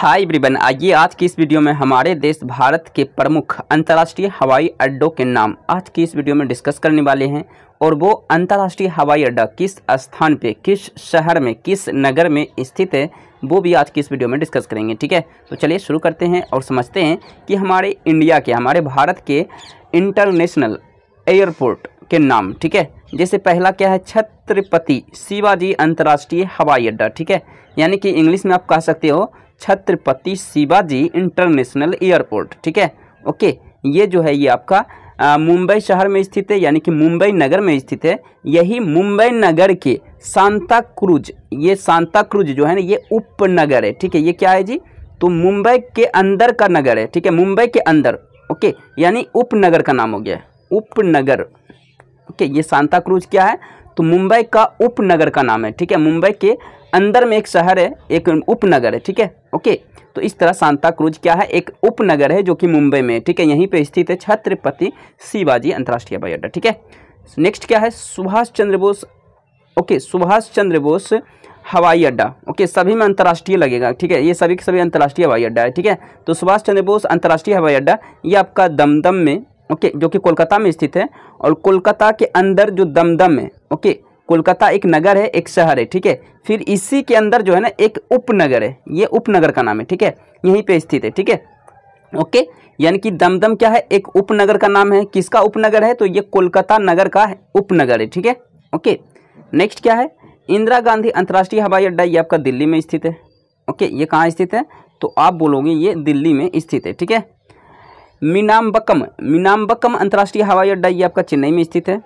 हाय ब्रिबन आइए आज की इस वीडियो में हमारे देश भारत के प्रमुख अंतर्राष्ट्रीय हवाई अड्डों के नाम आज की इस वीडियो में डिस्कस करने वाले हैं और वो अंतर्राष्ट्रीय हवाई अड्डा किस स्थान पे किस शहर में किस नगर में स्थित है वो भी आज की इस वीडियो में डिस्कस करेंगे ठीक है तो चलिए शुरू करते हैं और समझते हैं कि हमारे इंडिया के हमारे भारत के इंटरनेशनल एयरपोर्ट के नाम ठीक है जैसे पहला क्या है छत्रपति शिवाजी अंतर्राष्ट्रीय हवाई अड्डा ठीक है यानी कि इंग्लिश में आप कह सकते हो छत्रपति शिवाजी इंटरनेशनल एयरपोर्ट ठीक है ओके ये जो है ये आपका मुंबई शहर में स्थित है यानी कि मुंबई नगर में स्थित है यही मुंबई नगर के सांता क्रूज ये सांता क्रूज जो है ना ये उपनगर है ठीक है ये क्या है जी तो मुंबई के अंदर का नगर है ठीक है मुंबई के अंदर ओके यानी उपनगर का नाम हो गया उपनगर ओके ये सांता क्रूज क्या है तो मुंबई का उपनगर का नाम है ठीक है मुंबई के अंदर में एक शहर है एक उपनगर है ठीक है ओके तो इस तरह सांता क्रूज क्या है एक उपनगर है जो कि मुंबई में है ठीक है यहीं पे स्थित है छत्रपति शिवाजी अंतर्राष्ट्रीय हवाई अड्डा ठीक है नेक्स्ट क्या है सुभाष चंद्र बोस ओके सुभाष चंद्र बोस हवाई अड्डा ओके सभी में अंतर्राष्ट्रीय लगेगा ठीक है ये सभी के सभी अंतर्राष्ट्रीय हवाई अड्डा है ठीक है तो सुभाष चंद्र बोस अंतर्राष्ट्रीय हवाई अड्डा ये आपका दमदम में ओके जो कि कोलकाता में स्थित है और कोलकाता के अंदर जो दमदम है ओके कोलकाता एक नगर है एक शहर है ठीक है फिर इसी के अंदर जो है ना एक उपनगर है ये उपनगर का नाम है ठीक है यहीं पे स्थित है ठीक है ओके यानी कि दमदम क्या है एक उपनगर का नाम है किसका उपनगर है तो ये कोलकाता नगर का उपनगर है ठीक है ओके नेक्स्ट क्या है इंदिरा गांधी अंतर्राष्ट्रीय हवाई अड्डा ये आपका दिल्ली में स्थित है ओके ये कहाँ स्थित है तो आप बोलोगे ये दिल्ली में स्थित है ठीक है मीनाम्बकम मीनाम्बकम अंतर्राष्ट्रीय हवाई अड्डा ये आपका चेन्नई में स्थित है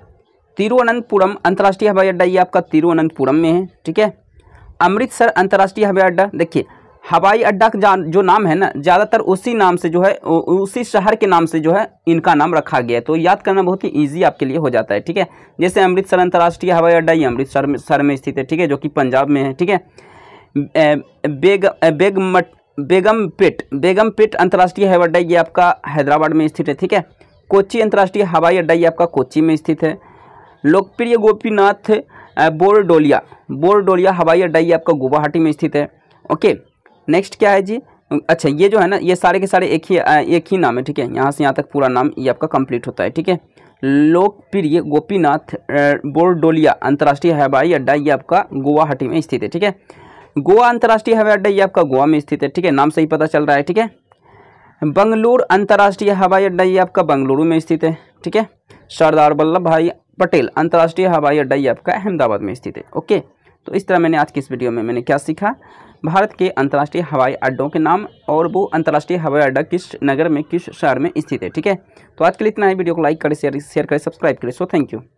तिरुवनंतपुरम अंतर्राष्ट्रीय हवाई अड्डा ये आपका तिरुवनंतपुरम में है ठीक है अमृतसर अंतर्राष्ट्रीय हवाई अड्डा देखिए हवाई अड्डा का जो नाम है ना ज़्यादातर उसी नाम से जो है उसी शहर के नाम से जो है इनका नाम रखा गया है तो याद करना बहुत ही ईजी आपके लिए हो जाता है ठीक है जैसे अमृतसर अंतर्राष्ट्रीय हवाई अड्डा ये अमृतसर में शहर में स्थित है ठीक है जो कि पंजाब में है ठीक है बेग बेगमट बेगम पेट बेगम पेट अंतर्राष्ट्रीय हवाई अड्डा ये आपका हैदराबाद में स्थित है ठीक है कोची अंतर्राष्ट्रीय हवाई अड्डा ये आपका कोची में स्थित है लोकप्रिय गोपीनाथ बोरडोलिया बोरडोलिया हवाई अड्डा ये आपका गुवाहाटी में स्थित है ओके नेक्स्ट क्या है जी अच्छा ये जो है ना ये सारे के सारे एक ही एक ही नाम है ठीक है यहाँ से यहाँ तक पूरा नाम ये आपका कंप्लीट होता है ठीक है लोकप्रिय गोपीनाथ बोरडोलिया अंतर्राष्ट्रीय हवाई अड्डा ये आपका गुवाहाटी में स्थित है ठीक है गोवा अंतर्राष्ट्रीय हवाई अड्डा ये आपका गोवा में स्थित है ठीक है नाम से ही पता चल रहा है ठीक है बंगलुरु अंतर्राष्ट्रीय हवाई अड्डा ये आपका बंगलुरु में स्थित है ठीक है सरदार वल्लभ भाई पटेल अंतर्राष्ट्रीय हवाई अड्डा ये आपका अहमदाबाद में स्थित है ओके तो इस तरह मैंने आज की इस वीडियो में मैंने क्या सीखा भारत के अंतर्राष्ट्रीय हवाई अड्डों के नाम और वो अंतर्राष्ट्रीय हवाई अड्डा किस नगर में किस शहर में स्थित है ठीक है तो आज के लिए इतना ही वीडियो को लाइक करें शेयर शेयर करें सब्सक्राइब करें सो थैंक यू